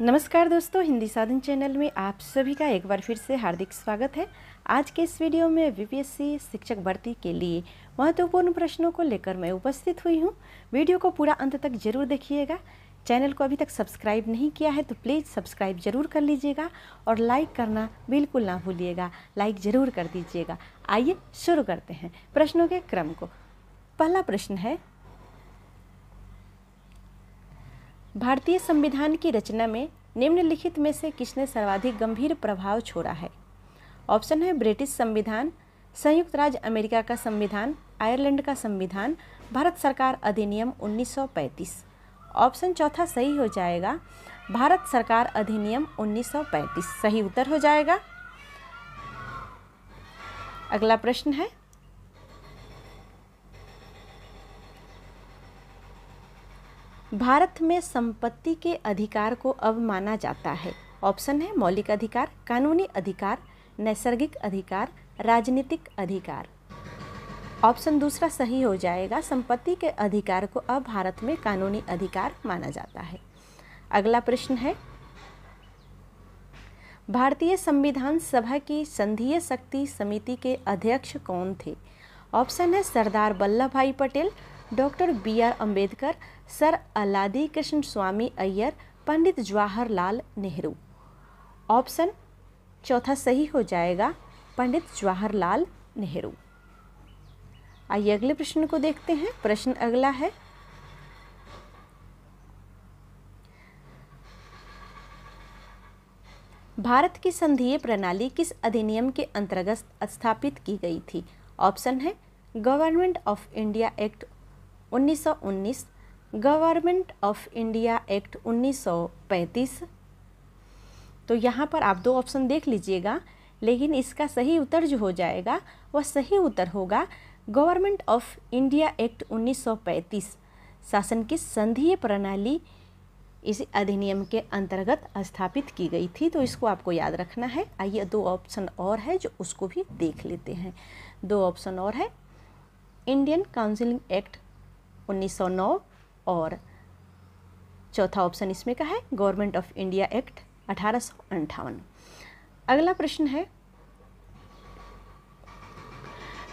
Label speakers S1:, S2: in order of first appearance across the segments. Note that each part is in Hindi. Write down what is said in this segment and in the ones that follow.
S1: नमस्कार दोस्तों हिंदी साधन चैनल में आप सभी का एक बार फिर से हार्दिक स्वागत है आज के इस वीडियो में वीपीएससी शिक्षक भर्ती के लिए महत्वपूर्ण प्रश्नों को लेकर मैं उपस्थित हुई हूं वीडियो को पूरा अंत तक जरूर देखिएगा चैनल को अभी तक सब्सक्राइब नहीं किया है तो प्लीज़ सब्सक्राइब ज़रूर कर लीजिएगा और लाइक करना बिल्कुल ना भूलिएगा लाइक ज़रूर कर दीजिएगा आइए शुरू करते हैं प्रश्नों के क्रम को पहला प्रश्न है भारतीय संविधान की रचना में निम्नलिखित में से किसने सर्वाधिक गंभीर प्रभाव छोड़ा है ऑप्शन है ब्रिटिश संविधान संयुक्त राज्य अमेरिका का संविधान आयरलैंड का संविधान भारत सरकार अधिनियम 1935 ऑप्शन चौथा सही हो जाएगा भारत सरकार अधिनियम 1935 सही उत्तर हो जाएगा अगला प्रश्न है भारत में संपत्ति के अधिकार को अब माना जाता है ऑप्शन है मौलिक अधिकार कानूनी अधिकार नैसर्गिक अधिकार राजनीतिक अधिकार ऑप्शन दूसरा सही हो जाएगा संपत्ति के अधिकार को अब भारत में कानूनी अधिकार माना जाता है अगला प्रश्न है भारतीय संविधान सभा की संधीय शक्ति समिति के अध्यक्ष कौन थे ऑप्शन है Sardar Vallabhbhai Patel doctor B R Ambedkar sir Alladi Krishnaswamy Ayyar Pandit Jawaharlal Nehru option चौथा सही हो जाएगा पंडित जवाहरलाल नेहरू आइए अगले प्रश्न को देखते हैं प्रश्न अगला है भारत की संधीय प्रणाली किस अधिनियम के अंतर्गत स्थापित की गई थी ऑप्शन है Government of India Act 1919 Government of India Act 1935 तो यहाँ पर आप दो ऑप्शन देख लीजिएगा लेकिन इसका सही उत्तर जो हो जाएगा वह सही उत्तर होगा गवर्नमेंट ऑफ इंडिया एक्ट 1935 शासन की संधीय प्रणाली इस अधिनियम के अंतर्गत स्थापित की गई थी तो इसको आपको याद रखना है आइए दो ऑप्शन और है जो उसको भी देख लेते हैं दो ऑप्शन और है इंडियन काउंसिलिंग एक्ट 1909 और चौथा ऑप्शन इसमें का है गवर्नमेंट ऑफ इंडिया एक्ट अठारह अगला प्रश्न है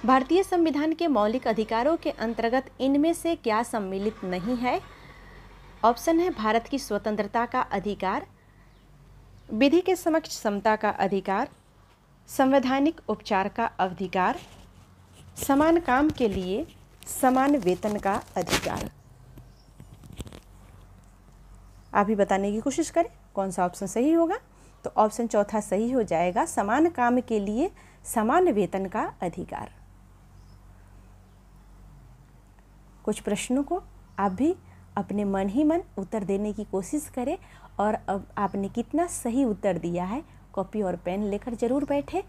S1: भारतीय संविधान के मौलिक अधिकारों के अंतर्गत इनमें से क्या सम्मिलित नहीं है ऑप्शन है भारत की स्वतंत्रता का अधिकार विधि के समक्ष समता का अधिकार संवैधानिक उपचार का अधिकार समान काम के लिए समान वेतन का अधिकार आप ही बताने की कोशिश करें कौन सा ऑप्शन सही होगा तो ऑप्शन चौथा सही हो जाएगा समान काम के लिए समान वेतन का अधिकार कुछ प्रश्नों को आप भी अपने मन ही मन उत्तर देने की कोशिश करें और अब आपने कितना सही उत्तर दिया है कॉपी और पेन लेकर ज़रूर बैठे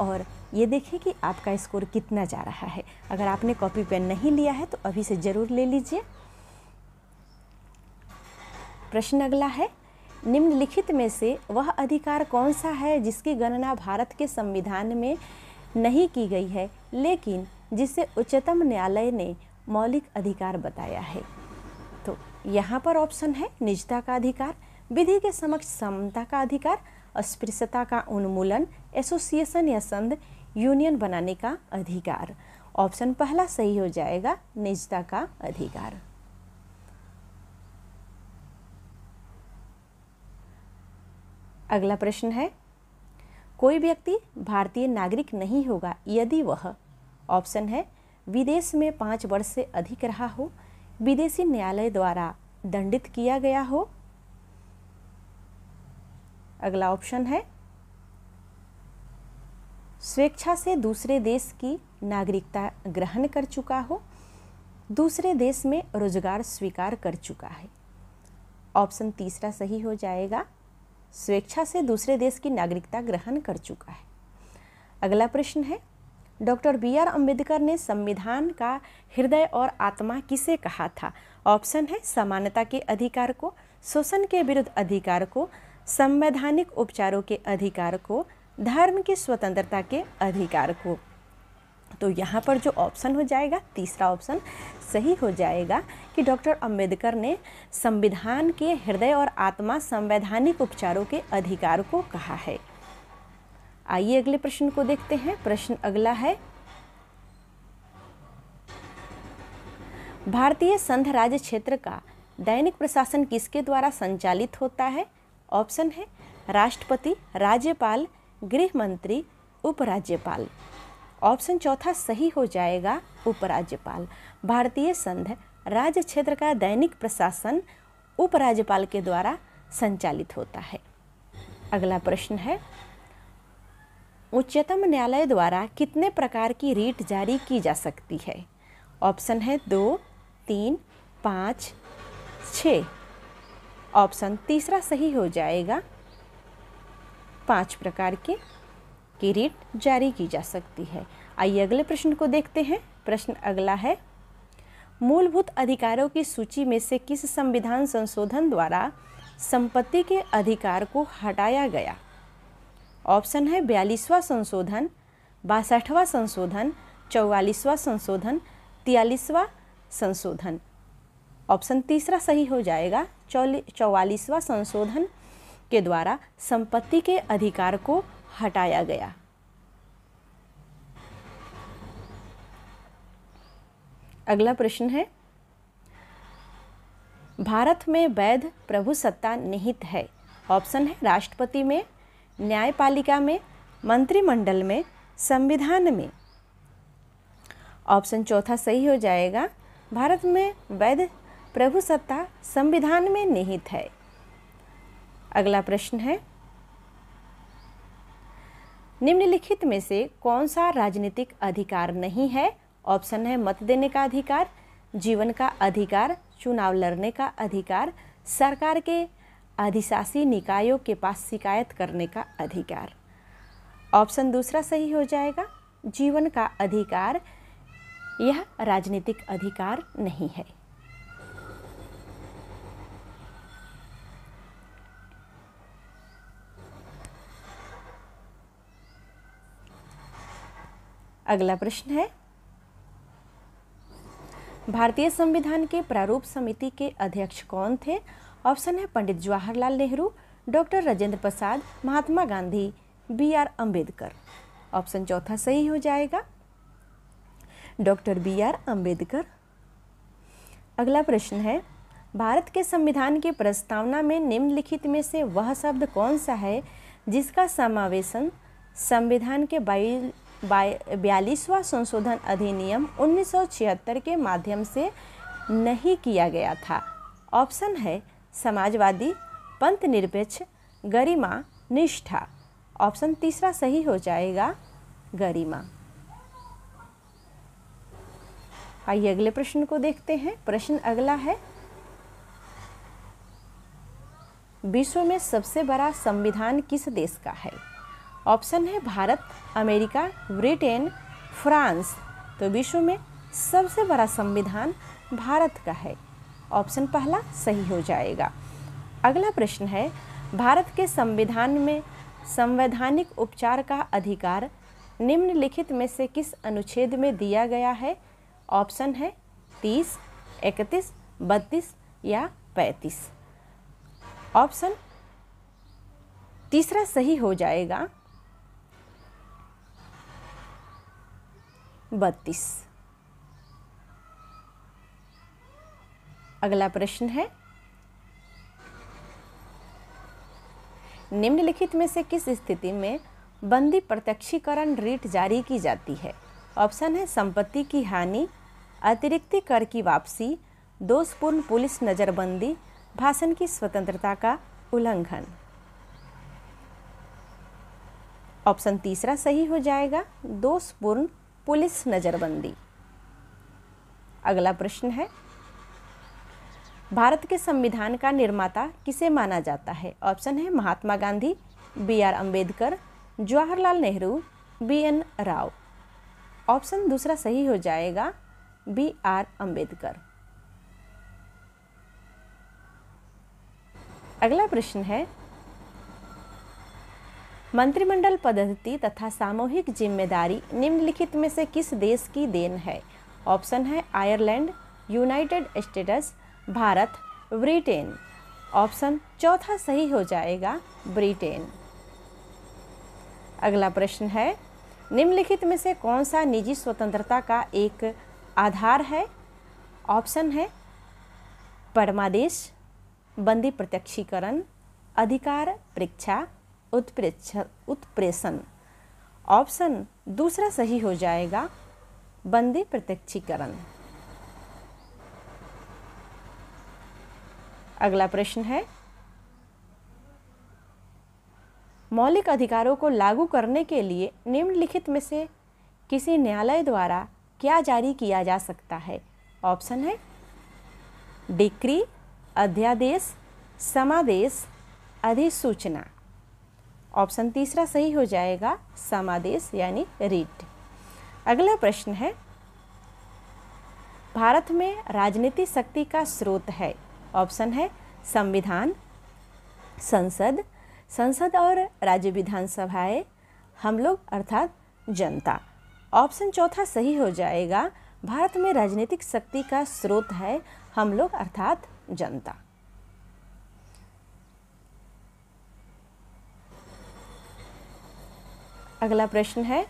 S1: और ये देखें कि आपका स्कोर कितना जा रहा है अगर आपने कॉपी पेन नहीं लिया है तो अभी से ज़रूर ले लीजिए प्रश्न अगला है निम्नलिखित में से वह अधिकार कौन सा है जिसकी गणना भारत के संविधान में नहीं की गई है लेकिन जिसे उच्चतम न्यायालय ने मौलिक अधिकार बताया है तो यहाँ पर ऑप्शन है निजता का अधिकार विधि के समक्ष समता का अधिकार अस्पृश्यता का उन्मूलन एसोसिएशन या संघ यूनियन बनाने का अधिकार ऑप्शन पहला सही हो जाएगा निजता का अधिकार अगला प्रश्न है कोई व्यक्ति भारतीय नागरिक नहीं होगा यदि वह ऑप्शन है विदेश में पाँच वर्ष से अधिक रहा हो विदेशी न्यायालय द्वारा दंडित किया गया हो अगला ऑप्शन है स्वेच्छा से दूसरे देश की नागरिकता ग्रहण कर चुका हो दूसरे देश में रोजगार स्वीकार कर चुका है ऑप्शन तीसरा सही हो जाएगा स्वेच्छा से दूसरे देश की नागरिकता ग्रहण कर चुका है अगला प्रश्न है डॉक्टर बी आर अम्बेडकर ने संविधान का हृदय और आत्मा किसे कहा था ऑप्शन है समानता के अधिकार को शोषण के विरुद्ध अधिकार को संवैधानिक उपचारों के अधिकार को धर्म की स्वतंत्रता के अधिकार को तो यहाँ पर जो ऑप्शन हो जाएगा तीसरा ऑप्शन सही हो जाएगा कि डॉक्टर अंबेडकर ने संविधान के हृदय और आत्मा संवैधानिक उपचारों के अधिकार को कहा है आइए अगले प्रश्न को देखते हैं प्रश्न अगला है भारतीय संघ राज्य क्षेत्र का दैनिक प्रशासन किसके द्वारा संचालित होता है ऑप्शन है राष्ट्रपति राज्यपाल गृह मंत्री उपराज्यपाल ऑप्शन चौथा सही हो जाएगा उपराज्यपाल भारतीय संघ राज्य क्षेत्र का दैनिक प्रशासन उपराज्यपाल के द्वारा संचालित होता है अगला प्रश्न है उच्चतम न्यायालय द्वारा कितने प्रकार की रीट जारी की जा सकती है ऑप्शन है दो तीन पाँच छः ऑप्शन तीसरा सही हो जाएगा पांच प्रकार के किरीट जारी की जा सकती है आइए अगले प्रश्न को देखते हैं प्रश्न अगला है मूलभूत अधिकारों की सूची में से किस संविधान संशोधन द्वारा संपत्ति के अधिकार को हटाया गया ऑप्शन है बयालीसवां संशोधन बासठवां संशोधन चौवालीसवां संशोधन तियालीसवां संशोधन ऑप्शन तीसरा सही हो जाएगा चौवालीसवा संशोधन के द्वारा संपत्ति के अधिकार को हटाया गया अगला प्रश्न है भारत में वैध प्रभु सत्ता निहित है ऑप्शन है राष्ट्रपति में न्यायपालिका में मंत्रिमंडल में संविधान में ऑप्शन चौथा सही हो जाएगा भारत में वैध प्रभु सत्ता संविधान में निहित है अगला प्रश्न है निम्नलिखित में से कौन सा राजनीतिक अधिकार नहीं है ऑप्शन है मत देने का अधिकार जीवन का अधिकार चुनाव लड़ने का अधिकार सरकार के अधिशासी निकायों के पास शिकायत करने का अधिकार ऑप्शन दूसरा सही हो जाएगा जीवन का अधिकार यह राजनीतिक अधिकार नहीं है अगला प्रश्न है भारतीय संविधान के प्रारूप समिति के अध्यक्ष कौन थे ऑप्शन है Pandit Jawaharlal Nehru doctor Rajendra Prasad Mahatma Gandhi B R Ambedkar option चौथा सही हो जाएगा डॉक्टर बी आर अम्बेडकर अगला प्रश्न है भारत के संविधान की प्रस्तावना में निम्नलिखित में से वह शब्द कौन सा है जिसका समावेशन संविधान के बाई बयालीसवां संशोधन अधिनियम 1976 के माध्यम से नहीं किया गया था ऑप्शन है समाजवादी पंथ निरपेक्ष गरिमा निष्ठा ऑप्शन तीसरा सही हो जाएगा गरिमा आइए अगले प्रश्न को देखते हैं प्रश्न अगला है विश्व में सबसे बड़ा संविधान किस देश का है ऑप्शन है भारत अमेरिका ब्रिटेन फ्रांस तो विश्व में सबसे बड़ा संविधान भारत का है ऑप्शन पहला सही हो जाएगा अगला प्रश्न है भारत के संविधान में संवैधानिक उपचार का अधिकार निम्नलिखित में से किस अनुच्छेद में दिया गया है ऑप्शन है तीस इकतीस बत्तीस या पैंतीस ऑप्शन तीसरा सही हो जाएगा बत्तीस अगला प्रश्न है निम्नलिखित में से किस स्थिति में बंदी प्रत्यक्षीकरण रीट जारी की जाती है ऑप्शन है संपत्ति की हानि अतिरिक्त कर की वापसी दोषपूर्ण पुलिस नज़रबंदी भाषण की स्वतंत्रता का उल्लंघन ऑप्शन तीसरा सही हो जाएगा दोषपूर्ण पुलिस नज़रबंदी अगला प्रश्न है भारत के संविधान का निर्माता किसे माना जाता है ऑप्शन है Mahatma Gandhi B R Ambedkar Jawaharlal Nehru B N Rau option दूसरा सही हो जाएगा बी आर अम्बेडकर अगला प्रश्न है मंत्रिमंडल पद्धति तथा सामूहिक जिम्मेदारी निम्नलिखित में से किस देश की देन है ऑप्शन है Ireland United States Bharat Britain option चौथा सही हो जाएगा ब्रिटेन अगला प्रश्न है निम्नलिखित में से कौन सा निजी स्वतंत्रता का एक आधार है ऑप्शन है परमादेश बंदी प्रत्यक्षीकरण अधिकार परीक्षा उत्प्रेक्ष उत्प्रेषण ऑप्शन दूसरा सही हो जाएगा बंदी प्रत्यक्षीकरण अगला प्रश्न है मौलिक अधिकारों को लागू करने के लिए निम्नलिखित में से किसी न्यायालय द्वारा क्या जारी किया जा सकता है ऑप्शन है डिक्री अध्यादेश समादेश अधिसूचना ऑप्शन तीसरा सही हो जाएगा समादेश यानी रीट अगला प्रश्न है भारत में राजनीतिक शक्ति का स्रोत है ऑप्शन है संविधान संसद संसद और राज्य विधानसभाएं हम लोग अर्थात जनता ऑप्शन चौथा सही हो जाएगा भारत में राजनीतिक शक्ति का स्रोत है हम लोग अर्थात जनता अगला प्रश्न है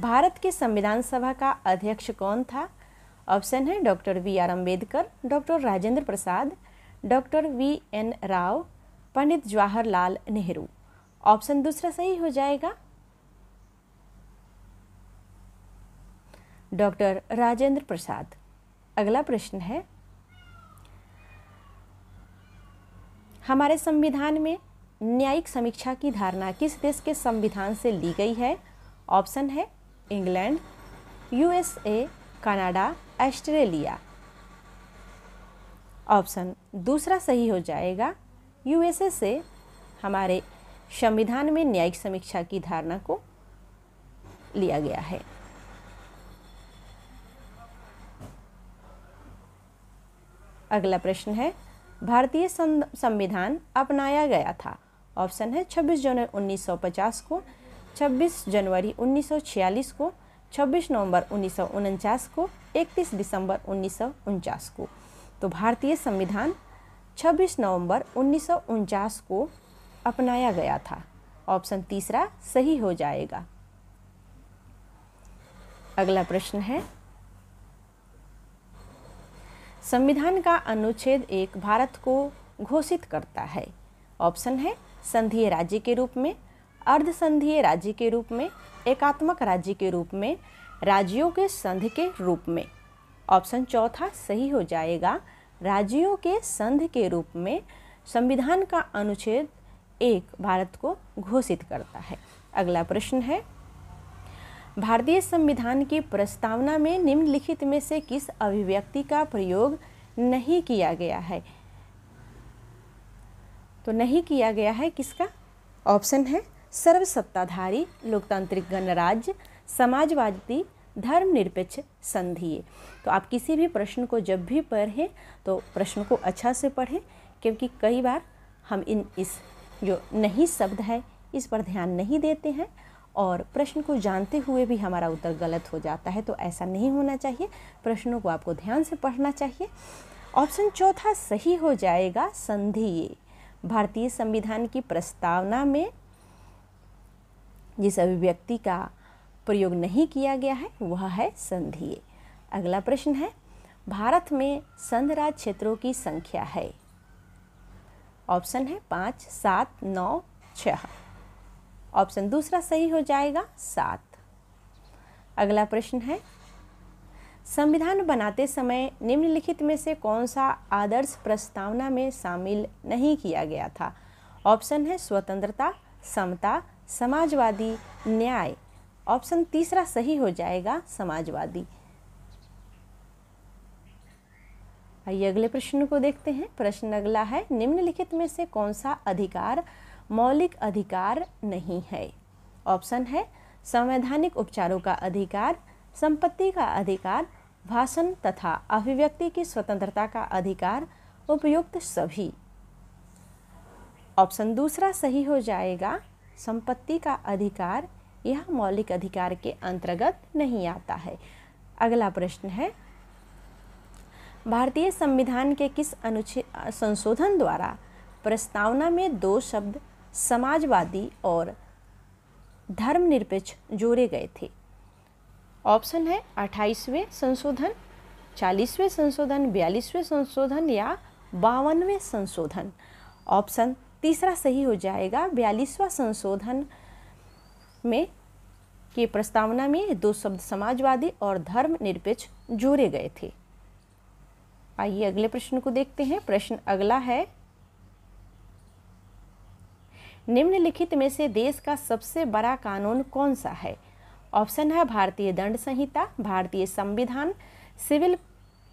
S1: भारत के संविधान सभा का अध्यक्ष कौन था ऑप्शन है doctor V R Ambedkar doctor Rajendra Prasad doctor V N Rau Pandit Jawaharlal Nehru option दूसरा सही हो जाएगा डॉक्टर राजेंद्र प्रसाद अगला प्रश्न है हमारे संविधान में न्यायिक समीक्षा की धारणा किस देश के संविधान से ली गई है ऑप्शन है England USA Canada Australia option दूसरा सही हो जाएगा यूएसए से हमारे संविधान में न्यायिक समीक्षा की धारणा को लिया गया है अगला प्रश्न है भारतीय संविधान अपनाया गया था ऑप्शन है 26 जनवरी 1950 को 26 जनवरी 1946 को 26 नवंबर उन्नीस को 31 दिसंबर उन्नीस को तो भारतीय संविधान 26 नवंबर उन्नीस को अपनाया गया था ऑप्शन तीसरा सही हो जाएगा अगला प्रश्न है संविधान का अनुच्छेद एक भारत को घोषित करता है ऑप्शन है संधीय राज्य के रूप में अर्धसंधीय राज्य के रूप में एकात्मक राज्य के रूप में राज्यों के संध के रूप में ऑप्शन चौथा सही हो जाएगा राज्यों के संध के रूप में संविधान का अनुच्छेद एक भारत को घोषित करता है अगला प्रश्न है भारतीय संविधान की प्रस्तावना में निम्नलिखित में से किस अभिव्यक्ति का प्रयोग नहीं किया गया है तो नहीं किया गया है किसका ऑप्शन है सर्वसत्ताधारी लोकतांत्रिक गणराज्य समाजवादी धर्मनिरपेक्ष संधि तो आप किसी भी प्रश्न को जब भी पढ़ें तो प्रश्न को अच्छा से पढ़ें क्योंकि कई बार हम इन इस जो नहीं शब्द है इस पर ध्यान नहीं देते हैं और प्रश्न को जानते हुए भी हमारा उत्तर गलत हो जाता है तो ऐसा नहीं होना चाहिए प्रश्नों को आपको ध्यान से पढ़ना चाहिए ऑप्शन चौथा सही हो जाएगा संधि भारतीय संविधान की प्रस्तावना में जिस अभिव्यक्ति का प्रयोग नहीं किया गया है वह है संधि अगला प्रश्न है भारत में संधराज क्षेत्रों की संख्या है ऑप्शन है पाँच सात नौ छः ऑप्शन दूसरा सही हो जाएगा सात अगला प्रश्न है संविधान बनाते समय निम्नलिखित में से कौन सा आदर्श प्रस्तावना में शामिल नहीं किया गया था ऑप्शन है स्वतंत्रता समता समाजवादी न्याय ऑप्शन तीसरा सही हो जाएगा समाजवादी आइए अगले प्रश्न को देखते हैं प्रश्न अगला है निम्नलिखित में से कौन सा अधिकार मौलिक अधिकार नहीं है ऑप्शन है संवैधानिक उपचारों का अधिकार संपत्ति का अधिकार भाषण तथा अभिव्यक्ति की स्वतंत्रता का अधिकार उपयुक्त सभी ऑप्शन दूसरा सही हो जाएगा संपत्ति का अधिकार यह मौलिक अधिकार के अंतर्गत नहीं आता है अगला प्रश्न है भारतीय संविधान के किस अनुच्छेद संशोधन द्वारा प्रस्तावना में दो शब्द समाजवादी और धर्मनिरपेक्ष जोड़े गए थे ऑप्शन है अट्ठाईसवें संशोधन चालीसवें संशोधन बयालीसवें संशोधन या बावनवें संशोधन ऑप्शन तीसरा सही हो जाएगा बयालीसवा संशोधन में की प्रस्तावना में दो शब्द समाजवादी और धर्मनिरपेक्ष जोड़े गए थे आइए अगले प्रश्न को देखते हैं प्रश्न अगला है निम्नलिखित में से देश का सबसे बड़ा कानून कौन सा है ऑप्शन है भारतीय दंड संहिता भारतीय संविधान सिविल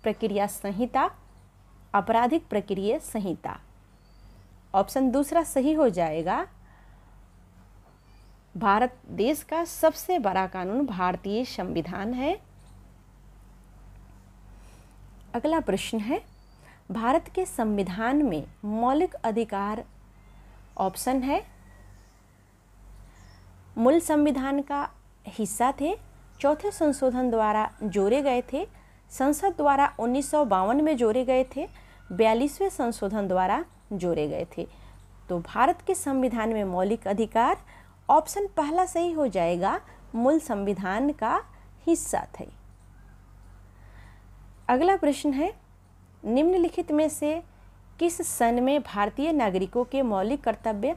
S1: प्रक्रिया संहिता आपराधिक प्रक्रिया संहिता ऑप्शन दूसरा सही हो जाएगा भारत देश का सबसे बड़ा कानून भारतीय संविधान है अगला प्रश्न है भारत के संविधान में मौलिक अधिकार ऑप्शन है मूल संविधान का हिस्सा थे चौथे संशोधन द्वारा जोड़े गए थे संसद द्वारा उन्नीस में जोड़े गए थे बयालीसवें संशोधन द्वारा जोड़े गए थे तो भारत के संविधान में मौलिक अधिकार ऑप्शन पहला सही हो जाएगा मूल संविधान का हिस्सा थे अगला प्रश्न है निम्नलिखित में से किस सन में भारतीय नागरिकों के मौलिक कर्तव्य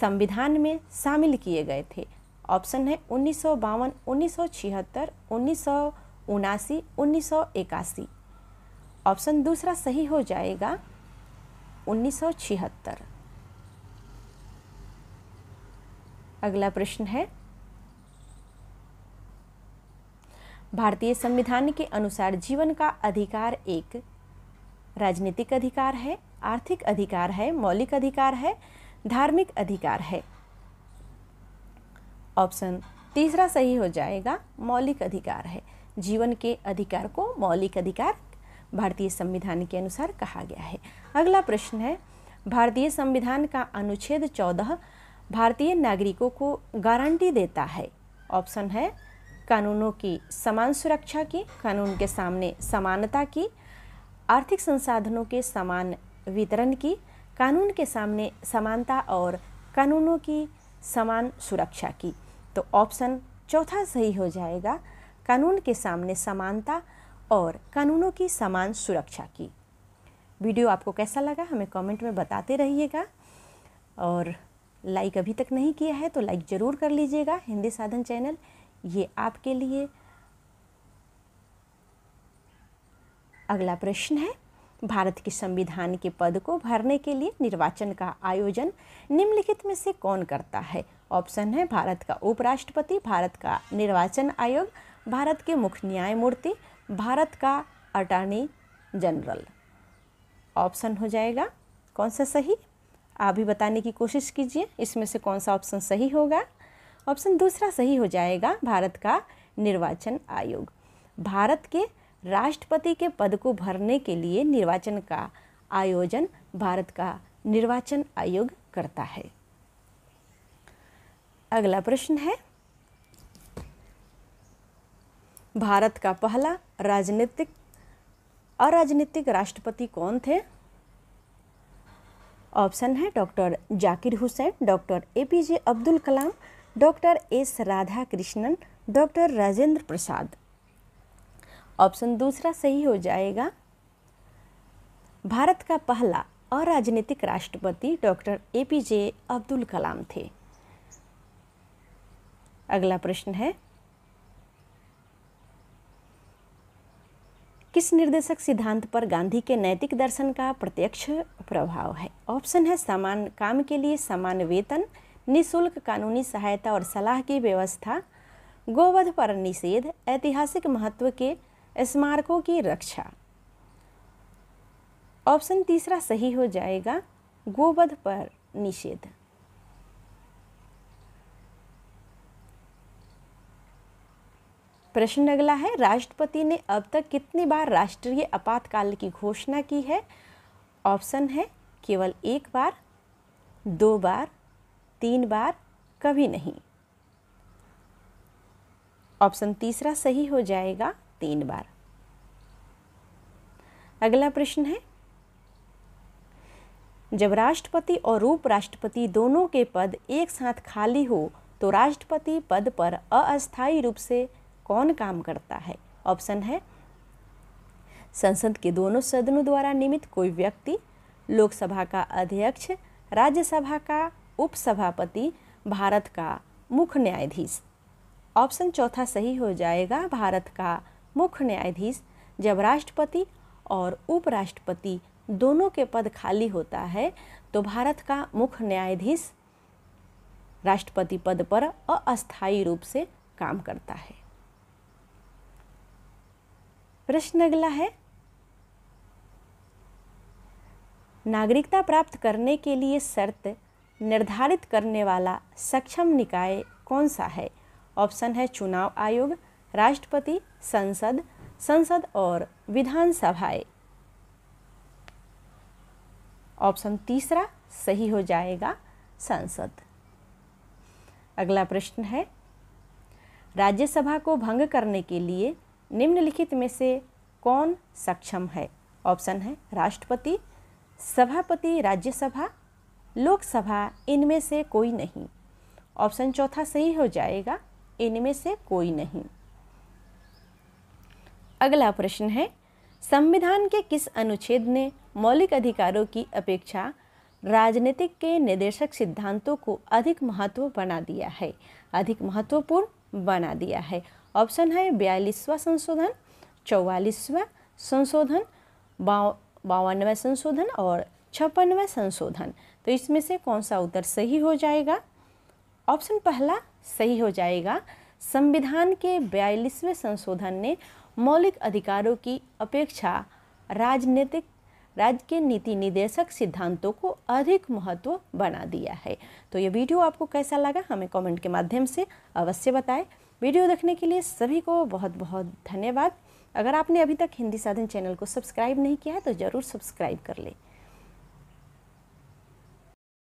S1: संविधान में शामिल किए गए थे ऑप्शन है उन्नीस सौ बावन उन्नीस सौ छिहत्तर उन्नीस सौ उनासी उन्नीस सौ इक्यासी ऑप्शन दूसरा सही हो जाएगा उन्नीस सौ छिहत्तर अगला प्रश्न है भारतीय संविधान के अनुसार जीवन का अधिकार एक राजनीतिक अधिकार है आर्थिक अधिकार है मौलिक अधिकार है धार्मिक अधिकार है ऑप्शन तीसरा सही हो जाएगा मौलिक अधिकार है जीवन के अधिकार को मौलिक अधिकार भारतीय संविधान के अनुसार कहा गया है अगला प्रश्न है भारतीय संविधान का अनुच्छेद चौदह भारतीय नागरिकों को गारंटी देता है ऑप्शन है कानूनों की समान सुरक्षा की कानून के सामने समानता की आर्थिक संसाधनों के समान वितरण की कानून के सामने समानता और कानूनों की समान सुरक्षा की तो ऑप्शन चौथा सही हो जाएगा कानून के सामने समानता और कानूनों की समान सुरक्षा की वीडियो आपको कैसा लगा हमें कमेंट में बताते रहिएगा और लाइक अभी तक नहीं किया है तो लाइक ज़रूर कर लीजिएगा हिंदी साधन चैनल ये आपके लिए अगला प्रश्न है भारत के संविधान के पद को भरने के लिए निर्वाचन का आयोजन निम्नलिखित में से कौन करता है ऑप्शन है भारत का उपराष्ट्रपति भारत का निर्वाचन आयोग भारत के मुख्य न्यायमूर्ति भारत का अटॉर्नी जनरल ऑप्शन हो जाएगा कौन सा सही आप भी बताने की कोशिश कीजिए इसमें से कौन सा ऑप्शन सही होगा ऑप्शन दूसरा सही हो जाएगा भारत का निर्वाचन आयोग भारत के राष्ट्रपति के पद को भरने के लिए निर्वाचन का आयोजन भारत का निर्वाचन आयोग करता है अगला प्रश्न है भारत का पहला राजनीतिक अराजनीतिक राष्ट्रपति कौन थे ऑप्शन है doctor Zakir Hussain doctor A P J Abdul Kalam doctor S Radhakrishnan doctor Rajendra Prasad option दूसरा सही हो जाएगा भारत का पहला अराजनीतिक राष्ट्रपति doctor A P J Abdul Kalam थे अगला प्रश्न है किस निर्देशक सिद्धांत पर गांधी के नैतिक दर्शन का प्रत्यक्ष प्रभाव है ऑप्शन है समान काम के लिए समान वेतन निशुल्क कानूनी सहायता और सलाह की व्यवस्था गोवध पर निषेध ऐतिहासिक महत्व के स्मारकों की रक्षा ऑप्शन तीसरा सही हो जाएगा गोवध पर निषेध प्रश्न अगला है राष्ट्रपति ने अब तक कितनी बार राष्ट्रीय आपातकाल की घोषणा की है ऑप्शन है केवल एक बार दो बार तीन बार कभी नहीं ऑप्शन तीसरा सही हो जाएगा तीन बार अगला प्रश्न है जब राष्ट्रपति और उपराष्ट्रपति दोनों के पद एक साथ खाली हो तो राष्ट्रपति पद पर अस्थायी रूप से कौन काम करता है ऑप्शन है संसद के दोनों सदनों द्वारा नियमित कोई व्यक्ति लोकसभा का अध्यक्ष राज्यसभा का उपसभापति भारत का मुख्य न्यायाधीश ऑप्शन चौथा सही हो जाएगा भारत का मुख्य न्यायाधीश जब राष्ट्रपति और उपराष्ट्रपति दोनों के पद खाली होता है तो भारत का मुख्य न्यायाधीश राष्ट्रपति पद पर अस्थायी रूप से काम करता है प्रश्न अगला है नागरिकता प्राप्त करने के लिए शर्त निर्धारित करने वाला सक्षम निकाय कौन सा है ऑप्शन है चुनाव आयोग राष्ट्रपति संसद संसद और विधानसभाएं ऑप्शन तीसरा सही हो जाएगा संसद अगला प्रश्न है राज्यसभा को भंग करने के लिए निम्नलिखित में से कौन सक्षम है ऑप्शन है राष्ट्रपति सभापति राज्यसभा लोकसभा इनमें से कोई नहीं ऑप्शन चौथा सही हो जाएगा इनमें से कोई नहीं अगला प्रश्न है संविधान के किस अनुच्छेद ने मौलिक अधिकारों की अपेक्षा राजनीतिक के निर्देशक सिद्धांतों को अधिक महत्व बना दिया है अधिक महत्वपूर्ण बना दिया है ऑप्शन है बयालीसवा संशोधन चौवालीसवा संशोधन बावनवा संशोधन और छप्पनवा संशोधन तो इसमें से कौन सा उत्तर सही हो जाएगा ऑप्शन पहला सही हो जाएगा संविधान के बयालीसवें संशोधन ने मौलिक अधिकारों की अपेक्षा राजनीतिक राज्य के नीति निदेशक सिद्धांतों को अधिक महत्व बना दिया है तो ये वीडियो आपको कैसा लगा हमें कमेंट के माध्यम से अवश्य बताएं वीडियो देखने के लिए सभी को बहुत बहुत धन्यवाद अगर आपने अभी तक हिंदी साधन चैनल को सब्सक्राइब नहीं किया है तो ज़रूर सब्सक्राइब कर लें